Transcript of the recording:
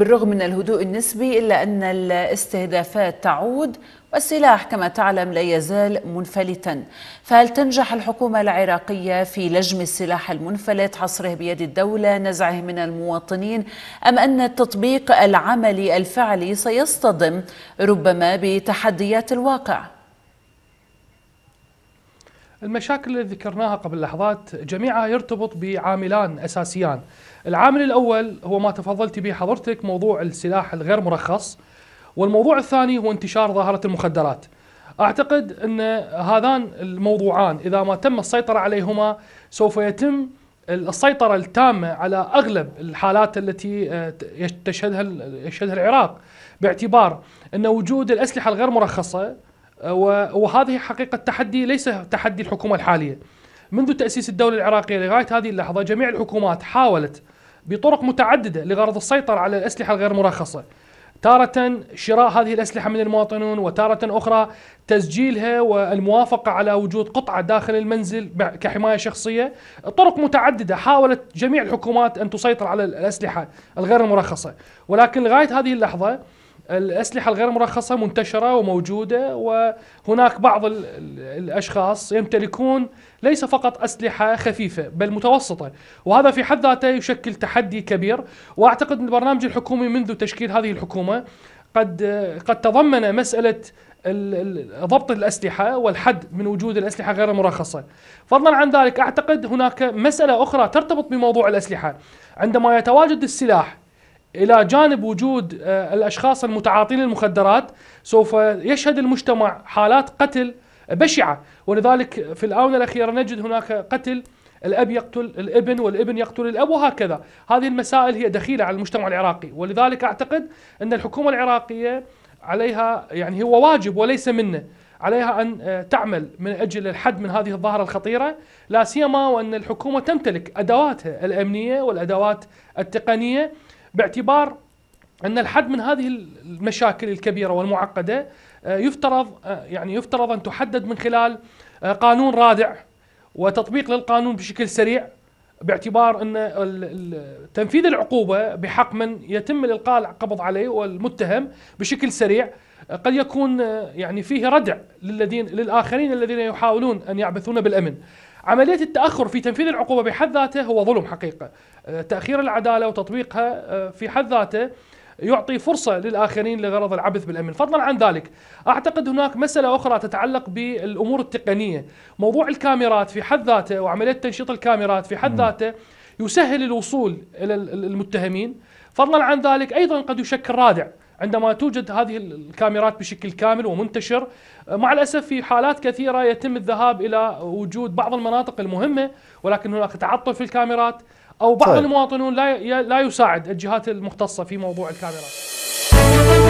بالرغم من الهدوء النسبي إلا أن الاستهدافات تعود والسلاح كما تعلم لا يزال منفلتا فهل تنجح الحكومة العراقية في لجم السلاح المنفلت حصره بيد الدولة نزعه من المواطنين أم أن التطبيق العملي الفعلي سيصطدم ربما بتحديات الواقع؟ المشاكل اللي ذكرناها قبل لحظات جميعها يرتبط بعاملان اساسيان. العامل الاول هو ما تفضلت به حضرتك موضوع السلاح الغير مرخص والموضوع الثاني هو انتشار ظاهره المخدرات. اعتقد ان هذان الموضوعان اذا ما تم السيطره عليهما سوف يتم السيطرة التامة على أغلب الحالات التي آه، يشهدها يشهدها العراق باعتبار أن وجود الأسلحة الغير مرخصة وهذه حقيقة تحدي ليس تحدي الحكومة الحالية منذ تأسيس الدولة العراقية لغاية هذه اللحظة جميع الحكومات حاولت بطرق متعددة لغرض السيطرة على الأسلحة الغير مرخصة تارة شراء هذه الأسلحة من المواطنون وتارة أخرى تسجيلها والموافقة على وجود قطعة داخل المنزل كحماية شخصية طرق متعددة حاولت جميع الحكومات أن تسيطر على الأسلحة الغير المرخصة ولكن لغاية هذه اللحظة الأسلحة الغير مرخصة منتشرة وموجودة وهناك بعض الأشخاص يمتلكون ليس فقط أسلحة خفيفة بل متوسطة وهذا في حد ذاته يشكل تحدي كبير وأعتقد أن البرنامج الحكومي منذ تشكيل هذه الحكومة قد قد تضمن مسألة ضبط الأسلحة والحد من وجود الأسلحة غير المرخصة فضلا عن ذلك أعتقد هناك مسألة أخرى ترتبط بموضوع الأسلحة عندما يتواجد السلاح الى جانب وجود آه، الاشخاص المتعاطين المخدرات سوف يشهد المجتمع حالات قتل بشعه ولذلك في الاونه الاخيره نجد هناك قتل الاب يقتل الابن والابن يقتل الاب وهكذا، هذه المسائل هي دخيله على المجتمع العراقي، ولذلك اعتقد ان الحكومه العراقيه عليها يعني هو واجب وليس منه، عليها ان آه، تعمل من اجل الحد من هذه الظاهره الخطيره، لا سيما وان الحكومه تمتلك ادواتها الامنيه والادوات التقنيه باعتبار ان الحد من هذه المشاكل الكبيره والمعقده آه، يفترض آه، يعني يفترض ان تحدد من خلال آه، قانون رادع وتطبيق للقانون بشكل سريع باعتبار ان تنفيذ العقوبه بحق من يتم الالقاء القبض عليه والمتهم بشكل سريع قد يكون يعني فيه ردع للذين للاخرين الذين يحاولون ان يعبثون بالامن عمليه التاخر في تنفيذ العقوبه بحد ذاته هو ظلم حقيقه أه، تاخير العداله وتطبيقها أه، في حد ذاته يعطي فرصه للاخرين لغرض العبث بالامن، فضلا عن ذلك اعتقد هناك مساله اخرى تتعلق بالامور التقنيه، موضوع الكاميرات في حد ذاته وعمليه تنشيط الكاميرات في حد ذاته يسهل الوصول الى المتهمين، فضلا عن ذلك ايضا قد يشكل رادع عندما توجد هذه الكاميرات بشكل كامل ومنتشر آه، مع الاسف في حالات كثيره يتم الذهاب الى وجود بعض المناطق المهمه ولكن هناك تعطل في الكاميرات او بعض طيب. المواطنون لا لا يساعد الجهات المختصه في موضوع الكاميرات.